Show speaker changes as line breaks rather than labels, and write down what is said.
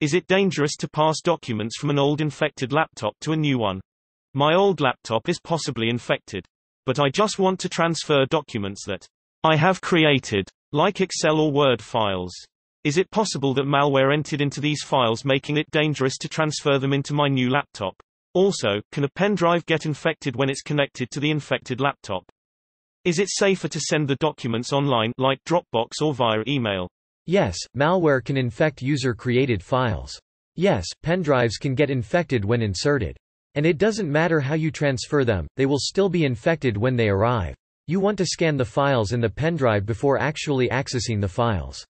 Is it dangerous to pass documents from an old infected laptop to a new one? My old laptop is possibly infected. But I just want to transfer documents that I have created, like Excel or Word files. Is it possible that malware entered into these files making it dangerous to transfer them into my new laptop? Also, can a pen drive get infected when it's connected to the infected laptop? Is it safer to send the documents online like Dropbox or via email? Yes, malware can infect user-created
files. Yes, pendrives can get infected when inserted. And it doesn't matter how you transfer them, they will still be infected when they arrive. You want to scan the files in the pendrive before actually accessing the files.